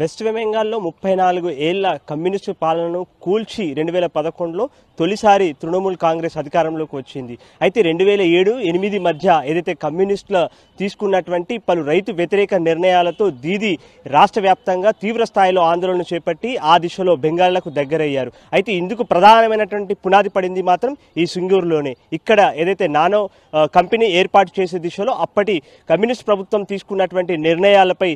west బెంగాల్లో ముప్పై నాలుగు ఏళ్ల కమ్యూనిస్టు పాలనను కూల్చి రెండు వేల పదకొండులో తొలిసారి తృణమూల్ కాంగ్రెస్ అధికారంలోకి వచ్చింది అయితే రెండు వేల ఏడు ఎనిమిది మధ్య ఏదైతే కమ్యూనిస్టుల తీసుకున్నటువంటి పలు రైతు వ్యతిరేక నిర్ణయాలతో దీది రాష్ట్ర వ్యాప్తంగా తీవ్ర స్థాయిలో ఆందోళన చేపట్టి ఆ దిశలో బెంగాళ్లకు దగ్గరయ్యారు అయితే ఇందుకు ప్రధానమైనటువంటి పునాది పడింది మాత్రం ఈ సింగూరులోనే ఇక్కడ ఏదైతే నానో కంపెనీ ఏర్పాటు చేసే దిశలో అప్పటి కమ్యూనిస్ట్ ప్రభుత్వం తీసుకున్నటువంటి నిర్ణయాలపై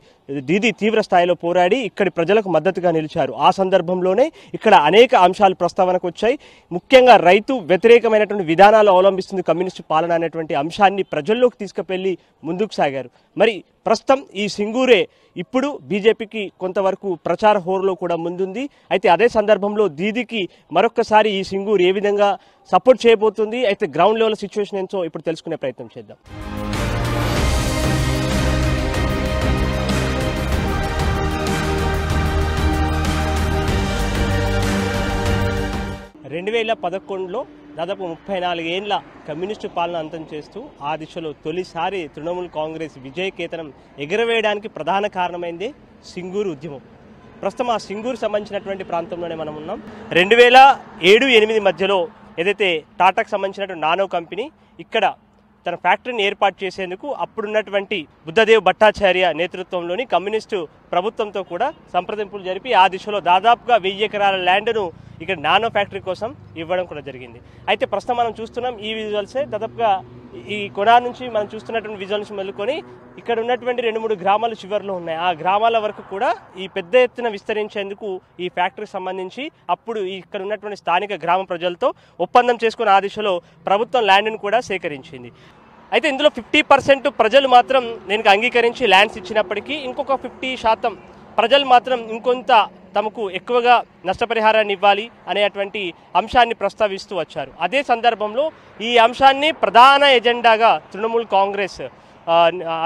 దీది తీవ్ర స్థాయిలో పోరాడి ఇక్కడి ప్రజలకు మద్దతుగా నిలిచారు ఆ సందర్భంలోనే ఇక్కడ అనేక అంశాలు ప్రస్తావనకు వచ్చాయి ముఖ్యంగా రైతు వ్యతిరేకమైనటువంటి విధానాలు అవలంబిస్తుంది కమ్యూనిస్టు పాలన అనేటువంటి అంశాన్ని ప్రజల్లోకి తీసుకువెళ్ళి ముందుకు సాగారు మరి ప్రస్తుతం ఈ సింగూరే ఇప్పుడు బీజేపీకి కొంతవరకు ప్రచార హోరులో కూడా ముందుంది అయితే అదే సందర్భంలో దీదికి మరొక్కసారి ఈ సింగూరు ఏ విధంగా సపోర్ట్ చేయబోతుంది అయితే గ్రౌండ్ లెవెల్ సిచ్యువేషన్ ఏంటో ఇప్పుడు తెలుసుకునే ప్రయత్నం చేద్దాం రెండు వేల పదకొండులో దాదాపు ముప్పై నాలుగేండ్ల కమ్యూనిస్టు పాలన అంతం చేస్తూ ఆ దిశలో తొలిసారి తృణమూల్ కాంగ్రెస్ విజయకేతనం ఎగరవేయడానికి ప్రధాన కారణమైంది సింగూరు ఉద్యమం ప్రస్తుతం ఆ సింగూరు సంబంధించినటువంటి ప్రాంతంలోనే మనం ఉన్నాం రెండు వేల ఏడు ఎనిమిది మధ్యలో ఏదైతే టాటాకు సంబంధించినటువంటి నానో కంపెనీ ఇక్కడ తన ఫ్యాక్టరీని ఏర్పాటు చేసేందుకు అప్పుడున్నటువంటి బుద్ధదేవ్ భట్టాచార్య నేతృత్వంలోని కమ్యూనిస్టు ప్రభుత్వంతో కూడా సంప్రదింపులు జరిపి ఆ దిశలో దాదాపుగా వెయ్యి ఎకరాల ల్యాండ్ను ఇక్కడ నానో ఫ్యాక్టరీ కోసం ఇవ్వడం కూడా జరిగింది అయితే ప్రస్తుతం మనం చూస్తున్నాం ఈ విజువల్సే దాదాపుగా ఈ కొడా నుంచి మనం చూస్తున్నటువంటి విజువల్స్ మొదలుకొని ఇక్కడ ఉన్నటువంటి రెండు మూడు గ్రామాలు చివరిలో ఉన్నాయి ఆ గ్రామాల వరకు కూడా ఈ పెద్ద ఎత్తున విస్తరించేందుకు ఈ ఫ్యాక్టరీకి సంబంధించి అప్పుడు ఇక్కడ ఉన్నటువంటి స్థానిక గ్రామ ప్రజలతో ఒప్పందం చేసుకున్న ఆ దిశలో ప్రభుత్వం ల్యాండ్ను కూడా సేకరించింది అయితే ఇందులో ఫిఫ్టీ పర్సెంట్ ప్రజలు మాత్రం దీనికి అంగీకరించి ల్యాండ్స్ ఇచ్చినప్పటికీ ఇంకొక ఫిఫ్టీ శాతం ప్రజలు మాత్రం ఇంకొంత తమకు ఎక్కువగా నష్టపరిహారాన్ని ఇవ్వాలి అనేటువంటి అంశాన్ని ప్రస్తావిస్తూ వచ్చారు అదే సందర్భంలో ఈ అంశాన్ని ప్రధాన ఎజెండాగా తృణమూల్ కాంగ్రెస్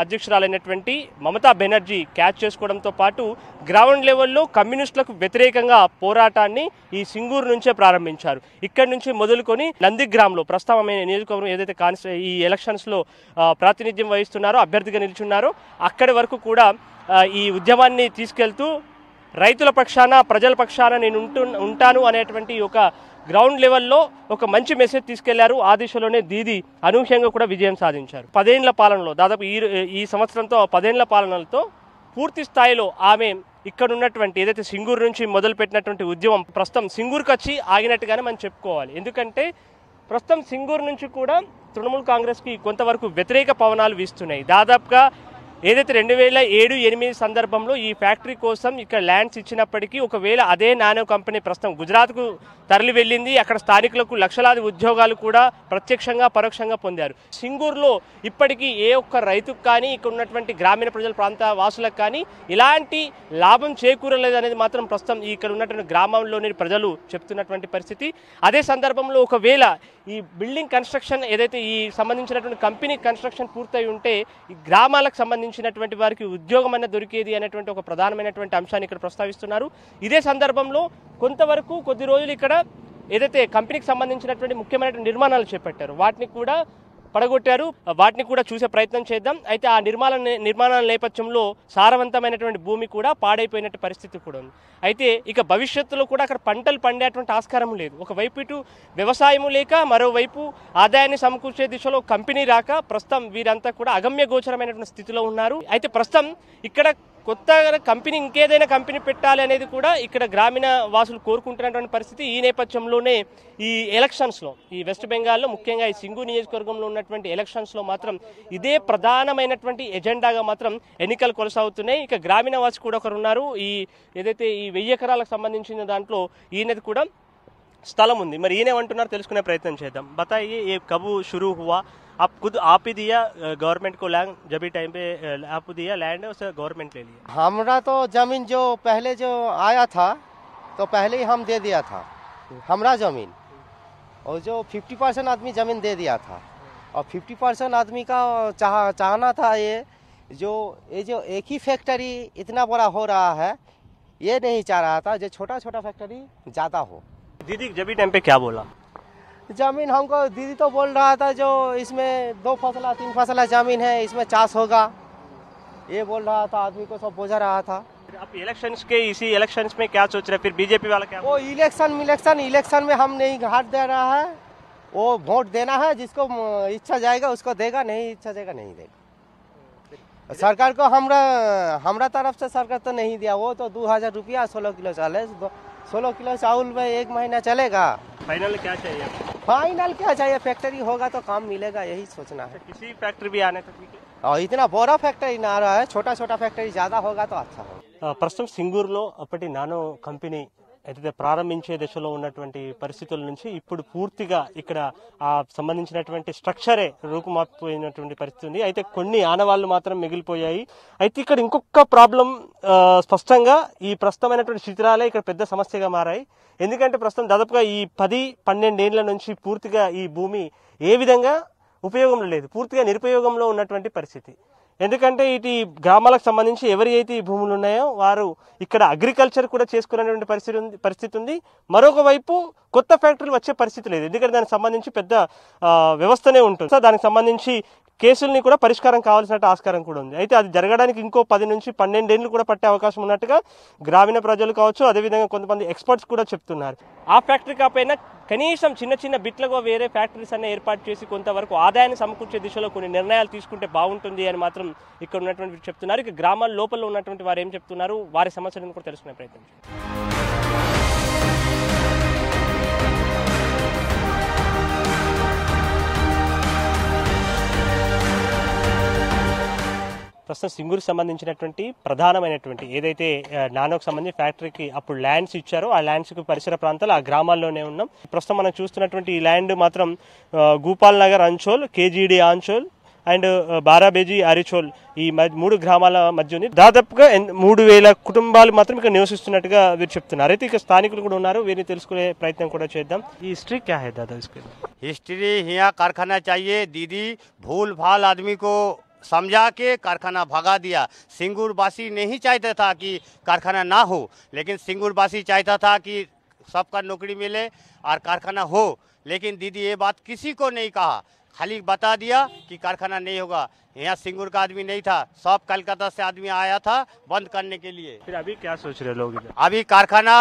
అధ్యక్షురాలైనటువంటి మమతా బెనర్జీ క్యాచ్ చేసుకోవడంతో పాటు గ్రౌండ్ లెవెల్లో కమ్యూనిస్టులకు వ్యతిరేకంగా పోరాటాన్ని ఈ సింగూరు నుంచే ప్రారంభించారు ఇక్కడి నుంచి మొదలుకొని నందిగ్రామ్లో ప్రస్తావమైన నియోజకవర్గం ఏదైతే కాన్స్ ఈ ఎలక్షన్స్లో ప్రాతినిధ్యం వహిస్తున్నారో అభ్యర్థిగా నిల్చున్నారో అక్కడి వరకు కూడా ఈ ఉద్యమాన్ని తీసుకెళ్తూ రైతుల పక్షాన ప్రజల పక్షాన నేను ఉంటు ఉంటాను అనేటువంటి ఒక గ్రౌండ్ లెవెల్లో ఒక మంచి మెసేజ్ తీసుకెళ్లారు ఆ దిశలోనే దీది అనూహ్యంగా కూడా విజయం సాధించారు పదేండ్ల పాలనలో దాదాపు ఈ ఈ సంవత్సరంతో పదేండ్ల పాలనలతో పూర్తి స్థాయిలో ఆమె ఇక్కడ ఉన్నటువంటి ఏదైతే సింగూరు నుంచి మొదలుపెట్టినటువంటి ఉద్యమం ప్రస్తుతం సింగూరుకి వచ్చి ఆగినట్టుగానే మనం చెప్పుకోవాలి ఎందుకంటే ప్రస్తుతం సింగూరు నుంచి కూడా తృణమూల్ కాంగ్రెస్కి కొంతవరకు వ్యతిరేక పవనాలు వీస్తున్నాయి దాదాపుగా ఏదైతే రెండు వేల ఏడు ఎనిమిది సందర్భంలో ఈ ఫ్యాక్టరీ కోసం ఇక్కడ ల్యాండ్స్ ఇచ్చినప్పటికీ ఒకవేళ అదే నానో కంపెనీ ప్రస్తుతం గుజరాత్కు తరలి వెళ్ళింది అక్కడ స్థానికులకు లక్షలాది ఉద్యోగాలు కూడా ప్రత్యక్షంగా పరోక్షంగా పొందారు సింగూరులో ఇప్పటికీ ఏ ఒక్క రైతుకు కానీ ఇక్కడ ఉన్నటువంటి గ్రామీణ ప్రజల ప్రాంత వాసులకు కానీ ఇలాంటి లాభం చేకూరలేదు అనేది మాత్రం ప్రస్తుతం ఇక్కడ ఉన్నటువంటి గ్రామంలోని ప్రజలు చెప్తున్నటువంటి పరిస్థితి అదే సందర్భంలో ఒకవేళ ఈ బిల్డింగ్ కన్స్ట్రక్షన్ ఏదైతే ఈ సంబంధించినటువంటి కంపెనీ కన్స్ట్రక్షన్ పూర్తయి ఉంటే ఈ గ్రామాలకు సంబంధించినటువంటి వారికి ఉద్యోగం అన్న దొరికేది అనేటువంటి ఒక ప్రధానమైనటువంటి అంశాన్ని ఇక్కడ ప్రస్తావిస్తున్నారు ఇదే సందర్భంలో కొంతవరకు కొద్ది రోజులు ఇక్కడ ఏదైతే కంపెనీకి సంబంధించినటువంటి ముఖ్యమైనటువంటి నిర్మాణాలు చేపట్టారు వాటిని కూడా పడగొట్టారు వాటిని కూడా చూసే ప్రయత్నం చేద్దాం అయితే ఆ నిర్మాణ నిర్మాణాల నేపథ్యంలో సారవంతమైనటువంటి భూమి కూడా పాడైపోయినట్టు పరిస్థితి కూడా ఉంది అయితే ఇక భవిష్యత్తులో కూడా అక్కడ పంటలు పండేటువంటి ఆస్కారం లేదు ఒకవైపు ఇటు వ్యవసాయము లేక మరోవైపు ఆదాయాన్ని సమకూర్చే దిశలో కంపెనీ రాక ప్రస్తుతం వీరంతా కూడా అగమ్య గోచరమైనటువంటి స్థితిలో ఉన్నారు అయితే ప్రస్తుతం ఇక్కడ కొత్తగా కంపెనీ ఇంకేదైనా కంపెనీ పెట్టాలి అనేది కూడా ఇక్కడ గ్రామీణ వాసులు కోరుకుంటున్నటువంటి పరిస్థితి ఈ నేపథ్యంలోనే ఈ ఎలక్షన్స్లో ఈ వెస్ట్ బెంగాల్లో ముఖ్యంగా ఈ సింగు నియోజకవర్గంలో ఉన్నటువంటి ఎలక్షన్స్లో మాత్రం ఇదే ప్రధానమైనటువంటి ఎజెండాగా మాత్రం ఎన్నికలు కొనసాగుతున్నాయి ఇక గ్రామీణ వాసులు కూడా ఒకరు ఉన్నారు ఈ ఏదైతే ఈ వెయ్యి ఎకరాలకు సంబంధించిన దాంట్లో ఈయనది కూడా స్థలం ఉంది మరి ఈయనేమంటున్నారు తెలుసుకునే ప్రయత్నం చేద్దాం బతాయి ఏ కబు షురూ హువా आप खुद आप ही दिया गवर्नमेंट को लैंड जब भी टाइम पे आप दिया लैंड उसे गवर्नमेंट ले लिया हमारा तो जमीन जो पहले जो आया था तो पहले ही हम दे दिया था हमारा जमीन और जो 50 परसेंट आदमी जमीन दे दिया था और 50 परसेंट आदमी का चाह चाहना था ये जो ये जो एक ही फैक्ट्री इतना बड़ा हो रहा है ये नहीं चाह रहा था जो छोटा छोटा फैक्ट्री ज़्यादा हो दीदी जबी टाइम पे क्या बोला जमीन हमको दीदी तो बोल रहा था जो इसमें दो फसला तीन फसला जमीन है इसमें चास होगा ये बोल रहा था आदमी को सब बोझा रहा था आप इलेक्शन के इसी इलेक्शन में क्या सोच रहे फिर बीजेपी वाला क्या वो इलेक्शन इलेक्शन इलेक्शन में हम नहीं घाट दे रहा है वो वोट देना है जिसको इच्छा जाएगा उसको देगा नहीं इच्छा जाएगा नहीं देगा सरकार को हमरा हमरा तरफ से सरकार तो नहीं दिया वो तो दो हज़ार रुपया सोलह किलो चाले सोलह किलो चावल में एक महीना चलेगा फाइनल क्या चाहिए फाइनल क्या चाहिए फैक्ट्री होगा तो काम मिलेगा यही सोचना है तो किसी फैक्ट्री भी आने तक और इतना बड़ा फैक्ट्री ना रहा है छोटा छोटा फैक्ट्री ज्यादा होगा तो अच्छा होगा प्रस्तुत सिंगूर लो अपनी नानो कंपनी అయితే ప్రారంభించే దశలో ఉన్నటువంటి పరిస్థితుల నుంచి ఇప్పుడు పూర్తిగా ఇక్కడ ఆ సంబంధించినటువంటి స్ట్రక్చరే రూపుమాపోయినటువంటి పరిస్థితి ఉంది అయితే కొన్ని ఆనవాళ్లు మాత్రం మిగిలిపోయాయి అయితే ఇక్కడ ఇంకొక ప్రాబ్లం స్పష్టంగా ఈ ప్రస్తుతమైనటువంటి శిథిరాలే ఇక్కడ పెద్ద సమస్యగా మారాయి ఎందుకంటే ప్రస్తుతం దాదాపుగా ఈ పది పన్నెండేళ్ల నుంచి పూర్తిగా ఈ భూమి ఏ విధంగా ఉపయోగంలో లేదు పూర్తిగా నిరుపయోగంలో ఉన్నటువంటి పరిస్థితి ఎందుకంటే ఇటు గ్రామాలకు సంబంధించి ఎవరి అయితే ఈ భూములు ఉన్నాయో వారు ఇక్కడ అగ్రికల్చర్ కూడా చేసుకునేటువంటి పరిస్థితి ఉంది పరిస్థితి ఉంది మరొక వైపు కొత్త ఫ్యాక్టరీలు వచ్చే పరిస్థితి లేదు ఎందుకంటే దానికి సంబంధించి పెద్ద వ్యవస్థనే ఉంటుంది సో దానికి సంబంధించి కేసుల్ని కూడా పరిష్కారం కావాల్సినట్టు ఆస్కారం కూడా ఉంది అయితే అది జరగడానికి ఇంకో పది నుంచి పన్నెండేళ్ళు కూడా పట్టే అవకాశం ఉన్నట్టుగా గ్రామీణ ప్రజలు కావచ్చు అదేవిధంగా కొంతమంది ఎక్స్పర్ట్స్ కూడా చెప్తున్నారు ఆ ఫ్యాక్టరీ కాకపోయినా కనీసం చిన్న చిన్న బిట్లగో వేరే ఫ్యాక్టరీస్ అన్న ఏర్పాటు చేసి కొంతవరకు ఆదాయాన్ని సమకూర్చే దిశలో కొన్ని నిర్ణయాలు తీసుకుంటే బాగుంటుంది అని మాత్రం ఇక్కడ ఉన్నటువంటి చెప్తున్నారు ఇక గ్రామాల లోపల ఉన్నటువంటి వారు ఏం చెప్తున్నారు వారి సమస్యలను కూడా తెలుసుకునే ప్రయత్నం ప్రస్తుతం సింగూరు సంబంధించినటువంటి ప్రధానమైనటువంటి ఏదైతే నానోకు సంబంధించి ఫ్యాక్టరీకి అప్పుడు ల్యాండ్స్ ఇచ్చారో ఆ ల్యాండ్స్కి పరిసర ప్రాంతాలు ఆ గ్రామాల్లోనే ఉన్నాం ప్రస్తుతం మనం చూస్తున్నటువంటి ఈ ల్యాండ్ మాత్రం గోపాల్ నగర్ అంచోల్ కేజీడి ఆంచోల్ అండ్ బారాబేజీ అరిచోల్ ఈ మూడు గ్రామాల మధ్య ఉంది దాదాపుగా మూడు వేల కుటుంబాలు మాత్రం ఇక్కడ నివసిస్తున్నట్టుగా వీరు చెప్తున్నారు అయితే ఇక్కడ స్థానికులు కూడా ఉన్నారు వీరిని తెలుసుకునే ప్రయత్నం కూడా చేద్దాం ఈ హిస్టరీ క్యా హై దాదా హిస్టరీ హియా కార్ఖానా చాయే దీదీ భూల్ ఫాల్ ఆదమీ समझा के कारखाना भगा दिया सिंगूरवासी नहीं चाहता था कि कारखाना ना हो लेकिन सिंगूरवासी चाहता था कि सबका नौकरी मिले और कारखाना हो लेकिन दीदी ये बात किसी को नहीं कहा खाली बता दिया कि कारखाना नहीं होगा यहाँ सिंगूर का आदमी नहीं था सब कलकत्ता से आदमी आया था बंद करने के लिए फिर अभी क्या सोच रहे लोग अभी कारखाना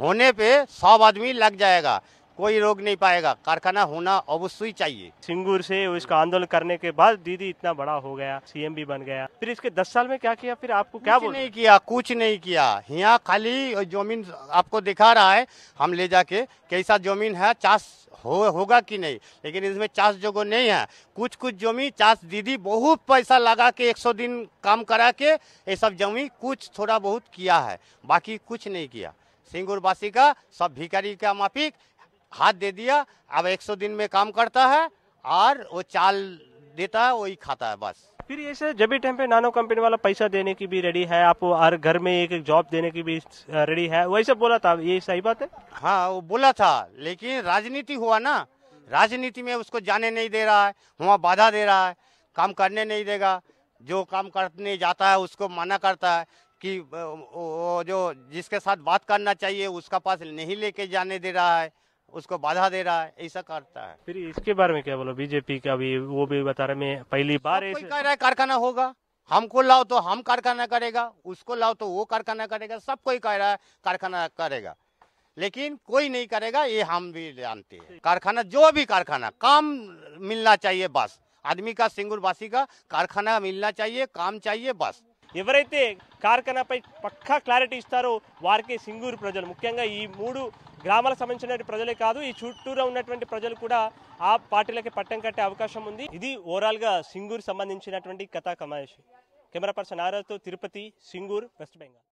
होने पे सब आदमी लग जाएगा कोई रोक नहीं पाएगा कारखाना होना अवश्य चाहिए सिंगूर से उसका आंदोलन करने के बाद दीदी इतना बड़ा हो गया सीएम भी बन गया फिर इसके दस साल में क्या किया फिर आपको क्या बोल नहीं किया कुछ नहीं किया यहाँ खाली जमीन आपको दिखा रहा है हम ले जाके कैसा जमीन है चास हो होगा कि नहीं लेकिन इसमें चास जोगो नहीं है कुछ कुछ जमी चास दीदी बहुत पैसा लगा के 100 दिन काम करा के ये सब जमी कुछ थोड़ा बहुत किया है बाकी कुछ नहीं किया सिंगुरवासी का सब भिकारी का माफिक हाथ दे दिया अब 100 दिन में काम करता है और वो चाल देता है वही खाता है बस फिर ऐसे जब भी टाइम पे नानो कंपनी वाला पैसा देने की भी रेडी है आपको हर घर में एक एक जॉब देने की भी रेडी है वही बोला था ये सही बात है हाँ वो बोला था लेकिन राजनीति हुआ ना राजनीति में उसको जाने नहीं दे रहा है वहाँ बाधा दे रहा है काम करने नहीं देगा जो काम करने जाता है उसको मना करता है कि वो जो जिसके साथ बात करना चाहिए उसका पास नहीं लेके जाने दे रहा है उसको बाधा दे रहा है ऐसा करता है फिर इसके बारे में क्या बोला बीजेपी का भी वो भी बता रहे मैं पहली बार कोई कह रहा है कारखाना होगा हमको लाओ तो हम कारखाना करेगा उसको लाओ तो वो कारखाना करेगा सब कोई कह रहा है कारखाना करेगा लेकिन कोई नहीं करेगा ये हम भी जानते हैं कारखाना जो भी कारखाना काम मिलना चाहिए बस आदमी का बासी का कारखाना मिलना चाहिए काम चाहिए बस एवरते कारखाना पै पक् क्लारी वारे सिंगूर प्रजु मुख्य मूड గ్రామాలకు సంబంధించిన ప్రజలే కాదు ఈ చుట్టూరా ఉన్నటువంటి ప్రజలు కూడా ఆ పార్టీలకి పట్టం కట్టే అవకాశం ఉంది ఇది ఓవరాల్ గా సింగూర్ సంబంధించినటువంటి కథా కమాయిషి కెమెరా పర్సన్ ఆరాతో తిరుపతి సింగూర్ వెస్ట్ బెంగాల్